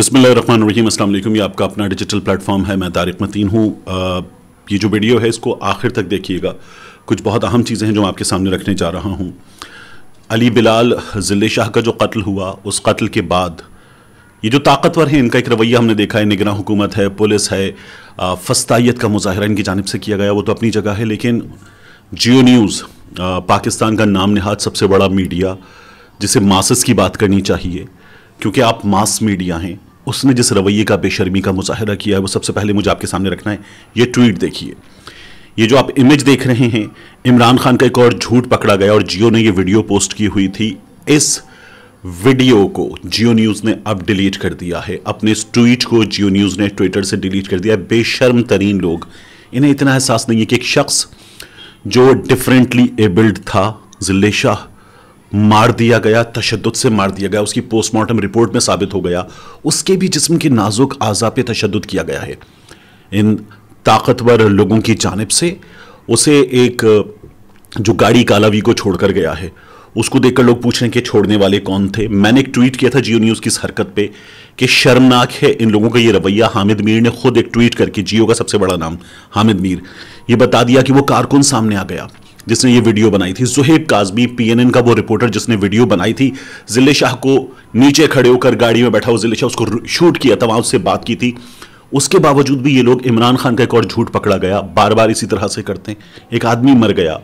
बसमिलीम अल्लाम ये आपका अपना डिजिटल प्लेटफॉर्म है मैं तारिक मतीन हूँ ये जो वीडियो है इसको आखिर तक देखिएगा कुछ बहुत अहम चीज़ें हैं जो मैं आपके सामने रखने जा रहा हूँ अली बिलाल ज़िले शाह का जो कत्ल हुआ उस कत्ल के बाद ये जो ताकतवर हैं इनका एक रवैया हमने देखा है निगरान हुकूमत है पुलिस है फस्तायत का मुजाहरा इनकी जानब से किया गया वो तो अपनी जगह है लेकिन जियो न्यूज़ पाकिस्तान का नाम नहाद सबसे बड़ा मीडिया जिसे मासस की बात करनी चाहिए क्योंकि आप मास मीडिया हैं उसने जिस रवैये का बेशर्मी का मुजाहरा किया है वो सबसे पहले मुझे आपके सामने रखना है ये ट्वीट देखिए ये जो आप इमेज देख रहे हैं इमरान खान का एक और झूठ पकड़ा गया और जियो ने ये वीडियो पोस्ट की हुई थी इस वीडियो को जियो न्यूज़ ने अब डिलीट कर दिया है अपने इस ट्वीट को जियो न्यूज़ ने ट्विटर से डिलीट कर दिया है बेशर्म तरीन लोग इन्हें इतना एहसास नहीं है कि एक शख्स जो डिफरेंटली एबल्ड था जिले शाह मार दिया गया तशद से मार दिया गया उसकी पोस्टमार्टम रिपोर्ट में साबित हो गया उसके भी जिसम के नाजुक आज़ा पे तशद किया गया है इन ताकतवर लोगों की जानब से उसे एक जो गाड़ी कालावी को छोड़कर गया है उसको देखकर लोग पूछ रहे हैं कि छोड़ने वाले कौन थे मैंने एक ट्वीट किया था जियो न्यूज़ की इस हरकत पे कि शर्मनाक है इन लोगों का ये रवैया हामिद मीर ने खुद एक ट्वीट करके जियो का सबसे बड़ा नाम हामिद मीर ये बता दिया कि वो कारकुन सामने आ गया जिसने ये वीडियो बनाई थी जुहेब काजमी पीएनएन का वो रिपोर्टर जिसने वीडियो बनाई थी जिले शाह को नीचे खड़े होकर गाड़ी में बैठा हुआ जिले शाह उसको शूट किया था वहां उससे बात की थी उसके बावजूद भी ये लोग इमरान खान का एक और झूठ पकड़ा गया बार बार इसी तरह से करते हैं एक आदमी मर गया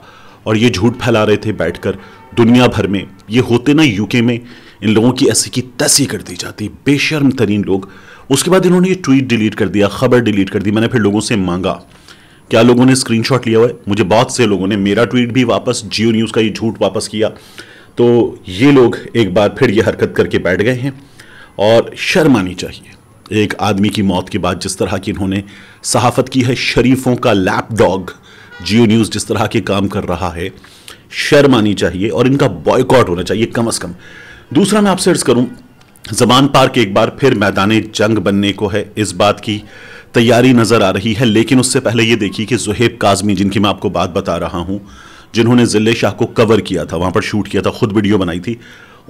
और ये झूठ फैला रहे थे बैठकर दुनिया भर में ये होते ना यूके में इन लोगों की ऐसी की तैसी कर दी जाती बेशर्म तरीन लोग उसके बाद इन्होंने ये ट्वीट डिलीट कर दिया खबर डिलीट कर दी मैंने फिर लोगों से मांगा क्या लोगों ने स्क्रीनशॉट लिया हुआ है मुझे बहुत से लोगों ने मेरा ट्वीट भी वापस जियो न्यूज़ का ये झूठ वापस किया तो ये लोग एक बार फिर ये हरकत करके बैठ गए हैं और शर्म आनी चाहिए एक आदमी की मौत के बाद जिस तरह की इन्होंने सहाफत की है शरीफों का लैप डॉग जियो न्यूज़ जिस तरह के काम कर रहा है शर्म आनी चाहिए और इनका बॉयकॉट होना चाहिए कम अज़ कम दूसरा मैं आपसे अर्ज करूँ जबान पार्क एक बार फिर मैदान जंग बनने को है इस बात की तैयारी नजर आ रही है लेकिन उससे पहले ये देखिए कि जुहेब काजमी जिनकी मैं आपको बात बता रहा हूं जिन्होंने जिले शाह को कवर किया था वहां पर शूट किया था खुद वीडियो बनाई थी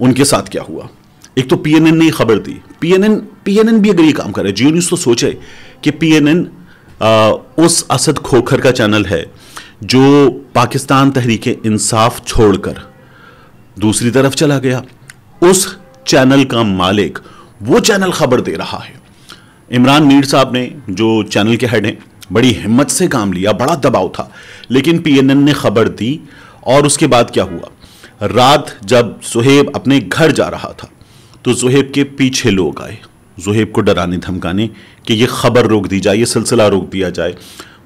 उनके साथ क्या हुआ एक तो पीएनएन ने खबर दी पीएनएन पीएनएन भी अगर ये काम करे जियो न्यूज तो सोचे कि पीएनएन उस असद खोखर का चैनल है जो पाकिस्तान तहरीक इंसाफ छोड़कर दूसरी तरफ चला गया उस चैनल का मालिक वो चैनल खबर दे रहा है इमरान मीर साहब ने जो चैनल के हेड हैं बड़ी हिम्मत से काम लिया बड़ा दबाव था लेकिन पीएनएन ने खबर दी और उसके बाद क्या हुआ रात जब सुहेब अपने घर जा रहा था तो जुहेब के पीछे लोग आए जुहेब को डराने धमकाने कि ये खबर रोक दी जाए ये सिलसिला रोक दिया जाए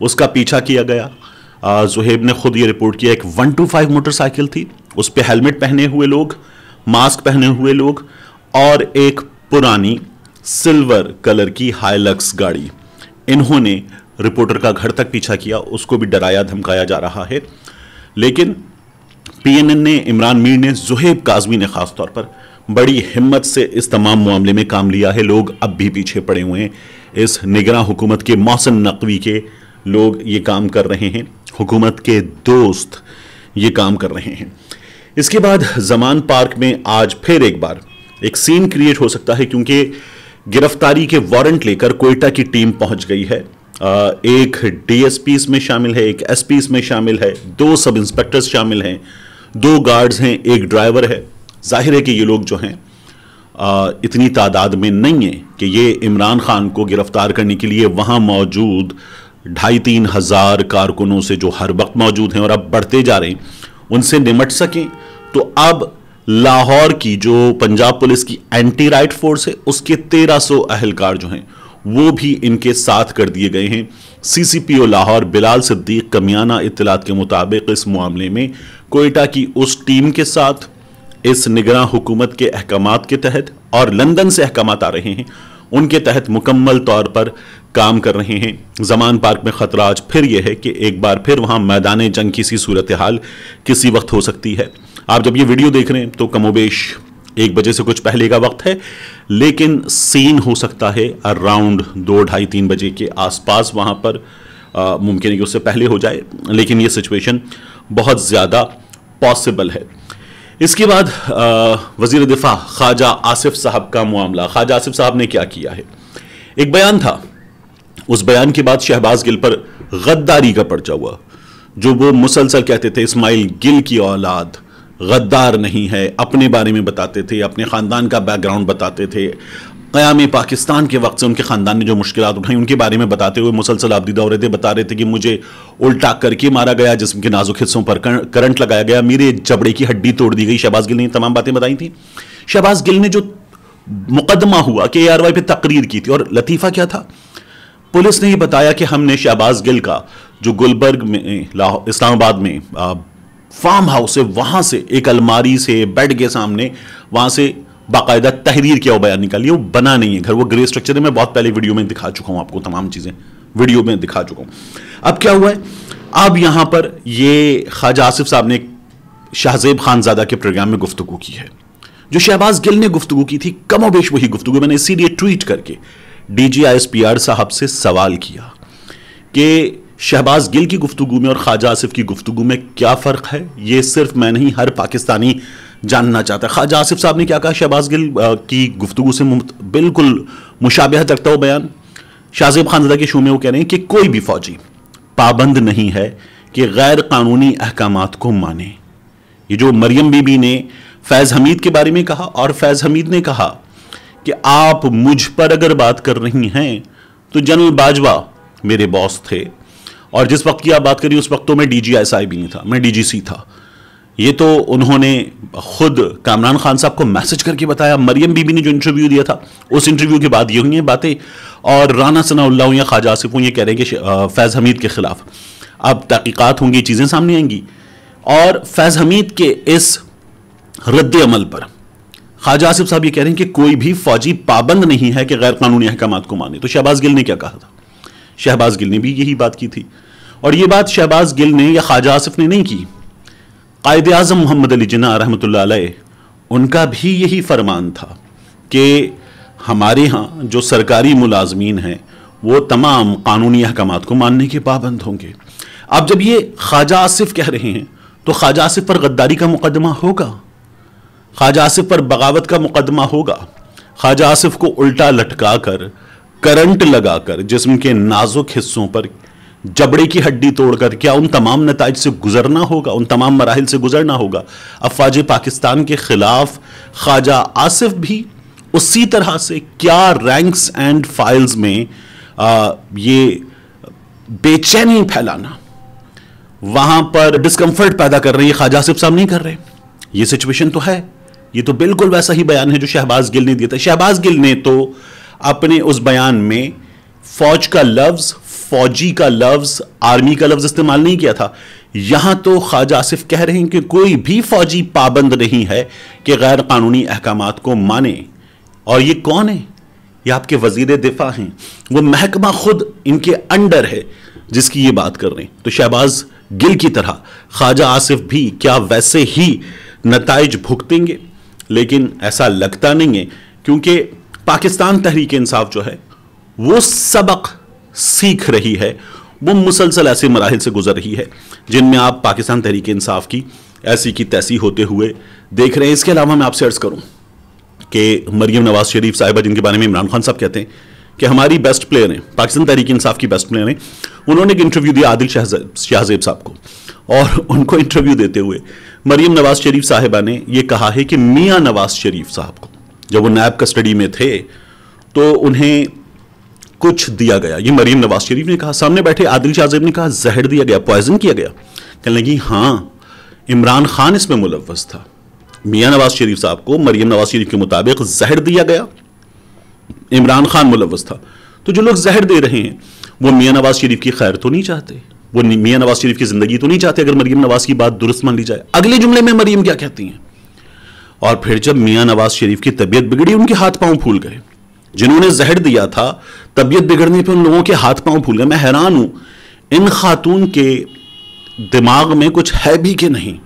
उसका पीछा किया गया जुहेब ने खुद ये रिपोर्ट किया एक वन टू फाइव मोटरसाइकिल थी उस पर हेलमेट पहने हुए लोग मास्क पहने हुए लोग और एक पुरानी सिल्वर कलर की हाईलक्स गाड़ी इन्होंने रिपोर्टर का घर तक पीछा किया उसको भी डराया धमकाया जा रहा है लेकिन पीएनएन ने इमरान मीर ने जुहेब काजमी ने खासतौर पर बड़ी हिम्मत से इस तमाम मामले में काम लिया है लोग अब भी पीछे पड़े हुए हैं इस निगरान हुकूमत के मौसम नकवी के लोग ये काम कर रहे हैं हुकूमत के दोस्त ये काम कर रहे हैं इसके बाद जमान पार्क में आज फिर एक बार एक सीन क्रिएट हो सकता है क्योंकि गिरफ्तारी के वारंट लेकर कोयटा की टीम पहुंच गई है एक डीएसपी इसमें शामिल है एक एसपी इसमें शामिल है दो सब इंस्पेक्टर्स शामिल हैं दो गार्ड्स हैं एक ड्राइवर है जाहिर है कि ये लोग जो हैं इतनी तादाद में नहीं है कि ये इमरान खान को गिरफ्तार करने के लिए वहाँ मौजूद ढाई तीन हज़ार कारकुनों से जो हर वक्त मौजूद हैं और अब बढ़ते जा रहे हैं उनसे निमट सकें तो अब लाहौर की जो पंजाब पुलिस की एंटी राइट फोर्स है उसके 1300 अहलकार जो हैं वो भी इनके साथ कर दिए गए हैं सीसीपीओ लाहौर बिलाल सिद्दीक कमियाना इतलात के मुताबिक इस मामले में कोयटा की उस टीम के साथ इस निगरान हुकूमत के अहकाम के तहत और लंदन से अहकाम आ रहे हैं उनके तहत मुकम्मल तौर पर काम कर रहे हैं जमान पार्क में खतरा आज फिर यह है कि एक बार फिर वहाँ मैदान जंग की सी सूरत हाल किसी वक्त हो सकती है आप जब ये वीडियो देख रहे हैं तो कमोबेश एक बजे से कुछ पहले का वक्त है लेकिन सीन हो सकता है अराउंड दो ढाई तीन बजे के आसपास वहाँ पर मुमकिन है कि उससे पहले हो जाए लेकिन ये सिचुएशन बहुत ज़्यादा पॉसिबल है इसके बाद वजीर दिफा ख्वाजा आसिफ साहब का मामला ख्वाजा आसिफ साहब ने क्या किया है एक बयान था उस बयान के बाद शहबाज गिल पर गद्दारी का पर्चा हुआ जो वो मुसलसल कहते थे इस्माइल गिल की औलाद गद्दार नहीं है अपने बारे में बताते थे अपने ख़ानदान का बैकग्राउंड बताते थे क़याम पाकिस्तान के वक्त से उनके ख़ानदान ने जो मुश्किल उठाई उनके बारे में बताते हुए मुसलसल दौरे थे बता रहे थे कि मुझे उल्टा करके मारा गया जिसम के नाजुक हिस्सों पर करंट लगाया गया मेरे जबड़े की हड्डी तोड़ दी गई शहबाज गिल ने तमाम बातें बताई थी शहबाज गिल ने जो मुकदमा हुआ ए आर वाई पर तकरीर की थी और लतीफ़ा क्या था पुलिस ने ही बताया कि हमने शहबाज गिल का जो गुलबर्ग में इस्लामाबाद में फार्म हाउस से वहां से एक अलमारी से बेड के सामने वहां से बाकायदा तहरीर किया हुआ बयान निकालिए वो बना नहीं है घर वो ग्रे स्ट्रक्चर है मैं बहुत पहले वीडियो में दिखा चुका हूं आपको तमाम चीज़ें वीडियो में दिखा चुका हूं अब क्या हुआ है अब यहां पर ये ख्वाजा आसिफ साहब ने शाहजेब खानजादा के प्रोग्राम में गुफ्तगु की है जो शहबाज गिल ने गुफ्तगु की थी कमो बेश वही गुफ्तु मैंने इसीलिए ट्वीट करके D G I S P R साहब से सवाल किया कि शहबाज गिल की गुफ्तु में और ख्वाजा आसिफ की गुफ्तु में क्या फ़र्क है ये सिर्फ मैं नहीं हर पाकिस्तानी जानना चाहता है ख्वाजा आसिफ साहब ने क्या कहा शहबाज गिल की गुफ्तु से बिल्कुल मुशाबहत रखता हो बयान शाहजेब खानजदा के शो में वो कह रहे हैं कि कोई भी फौजी पाबंद नहीं है कि गैर कानूनी अहकाम को माने ये जो मरियम बीबी ने फैज़ हमीद के बारे में कहा और फैज़ हमीद ने कहा कि आप मुझ पर अगर बात कर रही हैं तो जनरल बाजवा मेरे बॉस थे और जिस वक्त की आप बात करिए उस वक्त तो मैं डी जी एस आई भी नहीं था मैं डी जी सी था ये तो उन्होंने खुद कामरान खान साहब को मैसेज करके बताया मरियम बीबी ने जो इंटरव्यू दिया था उस इंटरव्यू के बाद ये हुई हैं बातें और राना सनाउल्ला या ख्वाजा आसिफ हूँ ये कह रहे हैं कि फैज़ हमीद के ख़िलाफ़ अब तहकीक़ात होंगी चीज़ें सामने आएंगी और फैज़ हमीद के इस रद्द अमल पर ख्वाजा आसिफ साहब ये कह रहे हैं कि कोई भी फौजी पाबंद नहीं है कि गैर कानूनी अहकाम को माने तो शहबाज गिल ने क्या कहा था शहबाज गिल ने भी यही बात की थी और ये बात शहबाज गिल ने या ख्वाजा आसफ ने नहीं की कायद अजम मोहम्मद अली जना रहमत उनका भी यही फरमान था कि हमारे यहाँ जो सरकारी मुलाजमीन हैं वो तमाम कानूनी अहकाम को मानने के पाबंद होंगे अब जब ये ख्वाजा आसिफ कह रहे हैं तो ख्वाजा आसिफ पर गद्दारी का मुकदमा होगा ख्वाजा आसिफ पर बगावत का मुकदमा होगा ख्वाजा आसिफ को उल्टा लटका कर करंट लगाकर जिस्म के नाजुक हिस्सों पर जबड़े की हड्डी तोड़कर क्या उन तमाम नतज से गुजरना होगा उन तमाम मराहल से गुजरना होगा अफवाज पाकिस्तान के ख़िलाफ़ ख्वाजा आसिफ भी उसी तरह से क्या रैंक्स एंड फाइल्स में आ, ये बेचैनी फैलाना वहां पर डिस्कम्फर्ट पैदा कर रहे हैं ख्वाजा आसिफ साहब नहीं कर रहे ये सिचुएशन तो है ये तो बिल्कुल वैसा ही बयान है जो शहबाज गिल ने दिया था शहबाज गिल ने तो अपने उस बयान में फौज का लफ्ज़ फौजी का लफ्ज़ आर्मी का लफ्ज़ इस्तेमाल नहीं किया था यहाँ तो ख्वाजा आसिफ कह रहे हैं कि कोई भी फौजी पाबंद नहीं है कि गैर कानूनी अहकाम को माने और ये कौन है ये आपके वजीर दिफा हैं वो महकमा खुद इनके अंडर है जिसकी ये बात कर रहे हैं तो शहबाज गिल की तरह ख्वाजा आसिफ भी क्या वैसे ही नतज भुगतेंगे लेकिन ऐसा लगता नहीं है क्योंकि पाकिस्तान तहरीक इंसाफ जो है वो सबक सीख रही है वो मुसलसल ऐसे मराहल से गुजर रही है जिनमें आप पाकिस्तान तहरीक इंसाफ की ऐसी की तैसी होते हुए देख रहे हैं इसके अलावा मैं आपसे अर्ज करूं कि मरीम नवाज शरीफ साहिबा जिनके बारे में इमरान खान साहब कहते हैं कि हमारी बेस्ट प्लेयर हैं पाकिस्तान तहरीक इंसाफ की बेस्ट प्लेयर हैं उन्होंने एक इंटरव्यू दिया आदिल शाहजेब साहब को और उनको इंटरव्यू देते हुए मरीम नवाज शरीफ साहिबा ने यह कहा है कि मियाँ नवाज शरीफ साहब को जब वो नैब कस्टडी में थे तो उन्हें कुछ दिया गया ये मरीम नवाज शरीफ ने कहा सामने बैठे आदिल शाहजेब ने कहा जहर दिया गया पॉइजन किया गया कहने लगी हाँ इमरान खान इसमें मुलवस था मियाँ नवाज शरीफ साहब को मरीम नवाज शरीफ के मुताबिक जहर दिया गया इमरान खान मुलवस था तो जो लोग जहर दे रहे हैं वो मियाँ नवाज शरीफ की खैर तो नहीं चाहते वो मियाँ नवाज शरीफ की ज़िंदगी तो नहीं चाहते अगर मरीम नवाज की बात दुरुस्त मान ली जाए अगले जुमले में मरीम क्या कहती हैं और फिर जब मियाँ नवाज शरीफ की तबीयत बिगड़ी उनके हाथ पांव फूल गए जिन्होंने जहर दिया था तबीयत बिगड़ने पर उन लोगों के हाथ पांव फूल गए मैं हैरान हूं इन खातून के दिमाग में कुछ है भी कि नहीं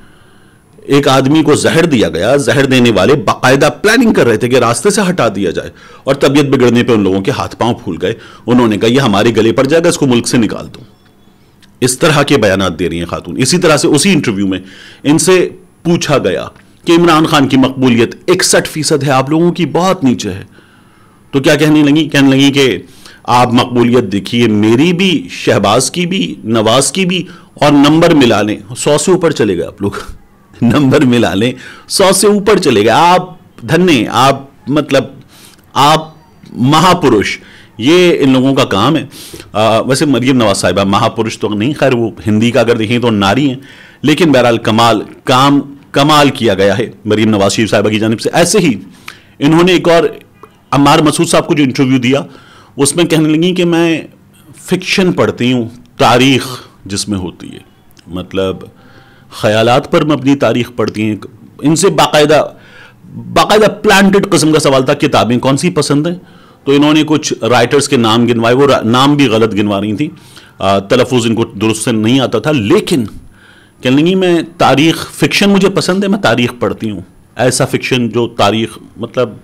एक आदमी को जहर दिया गया जहर देने वाले बाकायदा प्लानिंग कर रहे थे कि रास्ते से हटा दिया जाए और तबीयत बिगड़ने पर उन लोगों के हाथ पांव फूल गए उन्होंने कहा यह हमारे गले पड़ जाएगा इसको मुल्क से निकाल दो इस तरह के बयान दे रही हैं खातून इसी तरह से उसी इंटरव्यू में इनसे पूछा गया कि इमरान खान की मकबूलियत इकसठ फीसद है आप लोगों की बहुत नीचे है तो क्या कहने लगी कहने लगी कि आप मकबूलियत देखिए मेरी भी शहबाज की भी नवाज की भी और नंबर मिला लें सौ से ऊपर चले गए आप लोग नंबर मिला लें सौ से ऊपर चले गए आप धन्य आप मतलब आप महापुरुष ये इन लोगों का काम है आ, वैसे मरियम नवाज साहिबा महापुरुष तो नहीं खैर वो हिंदी का अगर देखें तो नारी हैं लेकिन बहरहाल कमाल काम कमाल किया गया है मरीम नवाज शरीफ साहबा की जानब से ऐसे ही इन्होंने एक और अमार मसूद साहब को जो इंटरव्यू दिया उसमें कहने लगी कि मैं फिक्शन पढ़ती हूँ तारीख जिसमें होती है मतलब ख्यालात पर मैं अपनी तारीख पढ़ती हैं इनसे बाकायदा बाकायदा प्लान्टेड कस्म का सवाल था किताबें कौन सी पसंद हैं तो इन्होंने कुछ राइटर्स के नाम गिनवाए वो नाम भी गलत गिनवा रही थी तलफुज इनको दुरुस्त नहीं आता था लेकिन कह लेंगे मैं तारीख फिक्शन मुझे पसंद है मैं तारीख पढ़ती हूँ ऐसा फिक्शन जो तारीख मतलब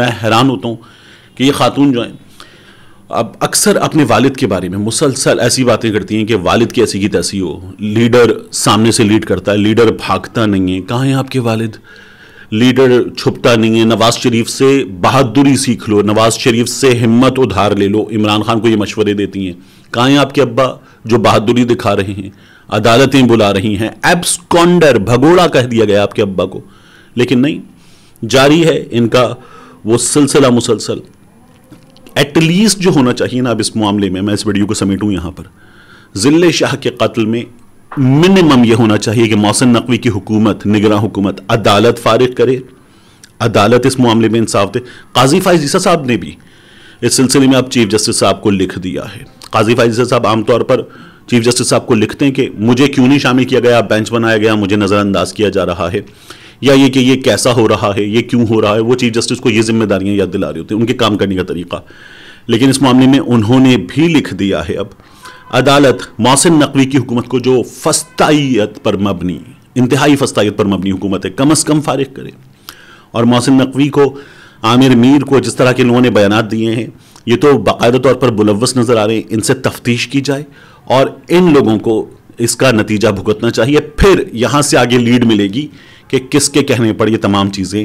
मैं हैरान होता हूँ कि ये खातून जो हैं अब अक्सर अपने वालिद के बारे में मुसलसल ऐसी बातें करती हैं कि वालिद की ऐसी की तैसी हो लीडर सामने से लीड करता है लीडर भागता नहीं है कहाँ हैं आपके वालिद लीडर छुपता नहीं है नवाज शरीफ से बहादुरी सीख लो नवाज शरीफ से हिम्मत उधार ले लो इमरान खान को ये मशवरे देती हैं कहाँ हैं आपके अब्बा जो बहादुरी दिखा रहे हैं अदालतें बुला रही हैं एब्सकॉन्डर भगोड़ा कह दिया गया आपके अब्बा को लेकिन नहीं जारी है इनका वो सिलसिला मुसलसल एटलीस्ट जो होना चाहिए ना अब इस मामले में मैं इस वीडियो को समेटूं यहां पर जिले शाह के कत्ल में मिनिमम ये होना चाहिए कि मौसम नकवी की हुकूमत निगरा हुकूमत अदालत फारिग करे अदालत इस मामले में इंसाफ दे काजी फायजीसा साहब ने भी इस सिलसिले में अब चीफ जस्टिस साहब को लिख दिया है काजी फायजीसा साहब आमतौर पर चीफ जस्टिस साहब को लिखते हैं कि मुझे क्यों नहीं शामिल किया गया बेंच बनाया गया मुझे नज़रअंदाज किया जा रहा है या ये कि ये कैसा हो रहा है ये क्यों हो रहा है वो चीफ जस्टिस को ये जिम्मेदारियां याद दिला रही होती हैं उनके काम करने का तरीका लेकिन इस मामले में उन्होंने भी लिख दिया है अब अदालत मौसम नकवी की हुकूमत को जो फस्ताइत पर मबनी इंतहाई फस्ताइत पर मबनी हुकूमत है कम अज़ कम फारिग करे और मौसम नकवी को आमिर मीर को जिस तरह के लोगों ने बयान दिए हैं ये तो बाकायदा तौर पर मुलवस नज़र आ रहे हैं इनसे तफ्तीश की जाए और इन लोगों को इसका नतीजा भुगतना चाहिए फिर यहाँ से आगे लीड मिलेगी कि किसके कहने पर ये तमाम चीज़ें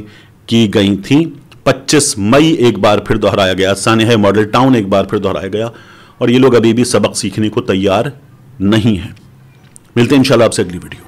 की गई थी 25 मई एक बार फिर दोहराया गया सानह मॉडल टाउन एक बार फिर दोहराया गया और ये लोग अभी भी सबक सीखने को तैयार नहीं है मिलते हैं इंशाल्लाह आपसे अगली वीडियो